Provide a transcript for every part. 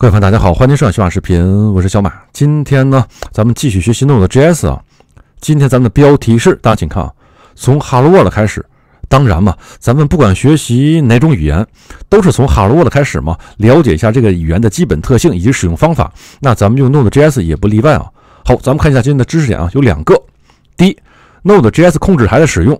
各位朋友，大家好，欢迎收看小马视频，我是小马。今天呢，咱们继续学习 Node 的 JS 啊。今天咱们的标题是，大家请看啊，从 Hello World 开始。当然嘛，咱们不管学习哪种语言，都是从 Hello World 开始嘛，了解一下这个语言的基本特性以及使用方法。那咱们用 Node 的 JS 也不例外啊。好，咱们看一下今天的知识点啊，有两个。第一，Node 的 JS 控制台的使用。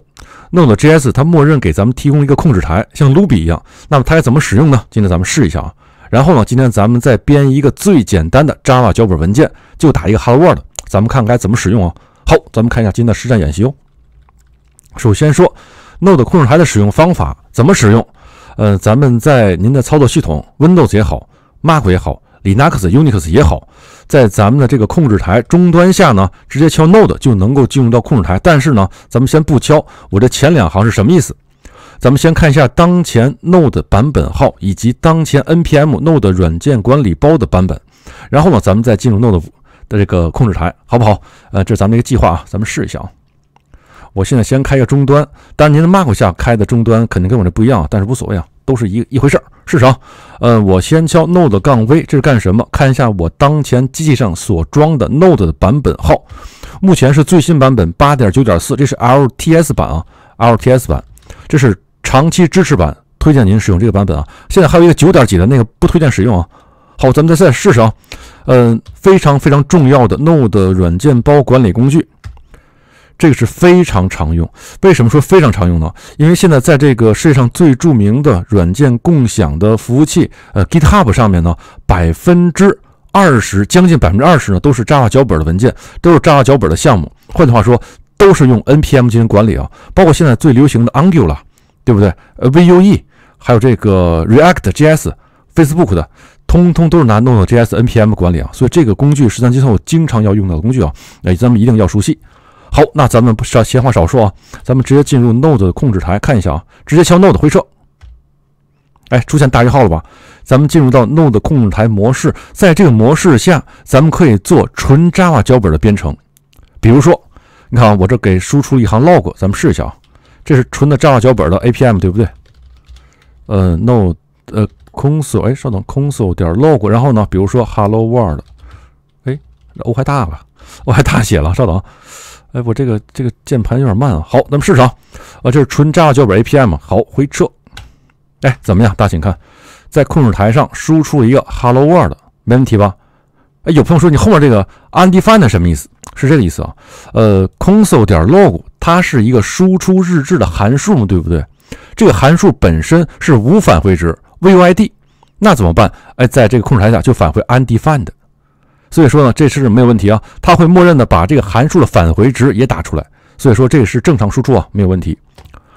Node 的 JS 它默认给咱们提供一个控制台，像 Ruby 一样。那么它该怎么使用呢？今天咱们试一下啊。然后呢，今天咱们再编一个最简单的 Java 脚本文件，就打一个 Hello World，咱们看该怎么使用啊？好，咱们看一下今天的实战演习哦。首先说 Node 控制台的使用方法，怎么使用？呃，咱们在您的操作系统 Windows 也好，Mac 也好，Linux、Unix 也好，在咱们的这个控制台终端下呢，直接敲 Node 就能够进入到控制台。但是呢，咱们先不敲，我这前两行是什么意思？咱们先看一下当前 Node 版本号以及当前 NPM Node 软件管理包的版本，然后呢，咱们再进入 Node 的这个控制台，好不好？呃，这是咱们一个计划啊，咱们试一下啊。我现在先开个终端，但是您的 Mac 下开的终端肯定跟我这不一样，但是无所谓啊，都是一一回事儿。试啊，呃，我先敲 node 杠 -v，这是干什么？看一下我当前机器上所装的 Node 的版本号，目前是最新版本八点九点四，这是 LTS 版啊，LTS 版，这是。长期支持版推荐您使用这个版本啊！现在还有一个九点几的那个不推荐使用啊。好，咱们再再试试啊。嗯，非常非常重要的 Node 软件包管理工具，这个是非常常用。为什么说非常常用呢？因为现在在这个世界上最著名的软件共享的服务器呃 GitHub 上面呢，百分之二十将近百分之二十呢都是 Java 脚本的文件，都是 Java 脚本的项目。换句话说，都是用 NPM 进行管理啊，包括现在最流行的 Angular。对不对？呃，Vue，还有这个 React JS，Facebook 的，通通都是拿 Node JS NPM 管理啊。所以这个工具是咱们今后经常要用到的工具啊。哎，咱们一定要熟悉。好，那咱们不少闲话少说啊，咱们直接进入 Node 的控制台看一下啊。直接敲 Node 回车，哎，出现大于号了吧？咱们进入到 Node 控制台模式，在这个模式下，咱们可以做纯 Java 脚本的编程。比如说，你看啊，我这给输出一行 log，咱们试一下啊。这是纯的 Java 脚本的 A P M，对不对？呃，no，呃，console，哎，稍等，console 点 log，然后呢，比如说 Hello World，哎，o 还大了，o 还大写了，稍等，哎，我这个这个键盘有点慢啊。好，咱们试试啊，啊，这是纯 Java 脚本 A P M，好，回撤，哎，怎么样，大家请看，在控制台上输出了一个 Hello World，没问题吧？哎，有朋友说你后面这个 Undefined 什么意思？是这个意思啊？呃，console 点 log。它是一个输出日志的函数，嘛，对不对？这个函数本身是无返回值，vuid，那怎么办？哎，在这个控制台下就返回 undefine，所以说呢，这是没有问题啊。它会默认的把这个函数的返回值也打出来，所以说这个是正常输出啊，没有问题。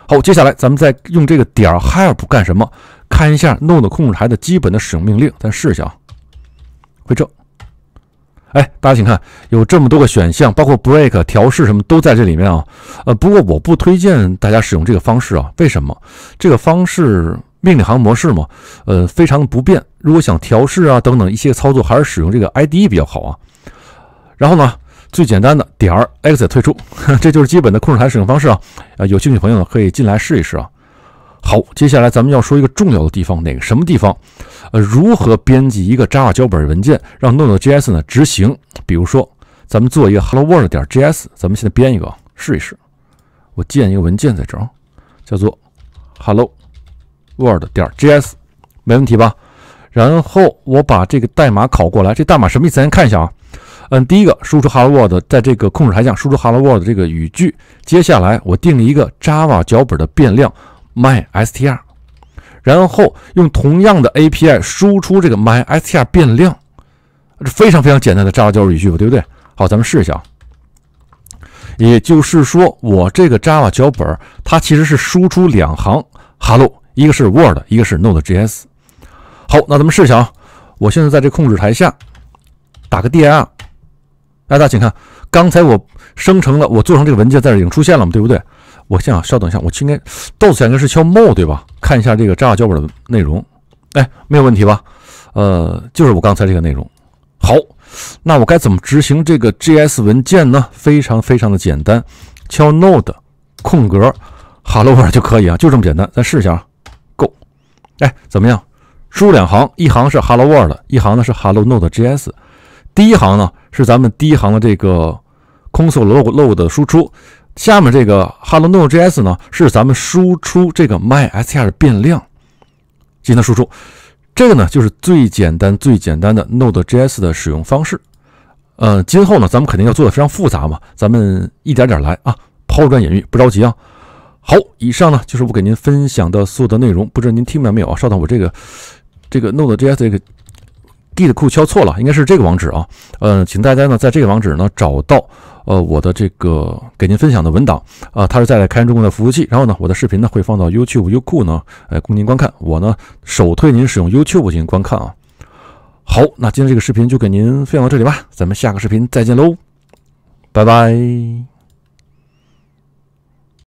好，接下来咱们再用这个点儿 help 干什么？看一下 node 控制台的基本的使用命令，咱试一下啊，回正。哎，大家请看，有这么多个选项，包括 break 调试什么都在这里面啊。呃，不过我不推荐大家使用这个方式啊。为什么？这个方式命令行模式嘛，呃，非常不便。如果想调试啊等等一些操作，还是使用这个 IDE 比较好啊。然后呢，最简单的点儿 exit 退出，这就是基本的控制台使用方式啊。呃，有兴趣朋友呢可以进来试一试啊。好，接下来咱们要说一个重要的地方，哪个什么地方？呃，如何编辑一个 Java 脚本文件，让 Node.js 呢执行？比如说，咱们做一个 Hello World 点 JS，咱们现在编一个试一试。我建一个文件在这儿，叫做 Hello World 点 JS，没问题吧？然后我把这个代码拷过来。这代码什么意思？先看一下啊。嗯，第一个输出 Hello World，在这个控制台下输出 Hello World 这个语句。接下来我定一个 Java 脚本的变量。my str，然后用同样的 API 输出这个 my str 变量，这非常非常简单的 Java 脚本语句，对不对？好，咱们试一下。也就是说，我这个 Java 脚本它其实是输出两行 Hello，一个是 Word，一个是 Node.js。好，那咱们试一下啊。我现在在这控制台下打个 dir，大家请看，刚才我生成了，我做成这个文件在这已经出现了嘛，对不对？我想稍等一下，我今天豆子应该是敲 mo 对吧？看一下这个 Java 教本的内容，哎，没有问题吧？呃，就是我刚才这个内容。好，那我该怎么执行这个 JS 文件呢？非常非常的简单，敲 node 空格 hello world 就可以啊，就这么简单。咱试一下，啊 go。哎，怎么样？输入两行，一行是 hello world，一行呢是 hello node js。第一行呢是咱们第一行的这个空 log 的输出。下面这个 hello node js 呢，是咱们输出这个 my srs 变量进行输出。这个呢，就是最简单、最简单的 node js 的使用方式。呃，今后呢，咱们肯定要做的非常复杂嘛，咱们一点点来啊，抛砖引玉，不着急啊。好，以上呢就是我给您分享的所有的内容。不知道您听明白没有啊？稍等，我这个这个 node js 这个。d 的库敲错了，应该是这个网址啊，嗯，请大家呢在这个网址呢找到呃我的这个给您分享的文档啊，它是在开源中的服务器，然后呢我的视频呢会放到 YouTube 优酷呢，呃，供您观看，我呢首推您使用 YouTube 进行观看啊。好，那今天这个视频就给您分享到这里吧，咱们下个视频再见喽，拜拜。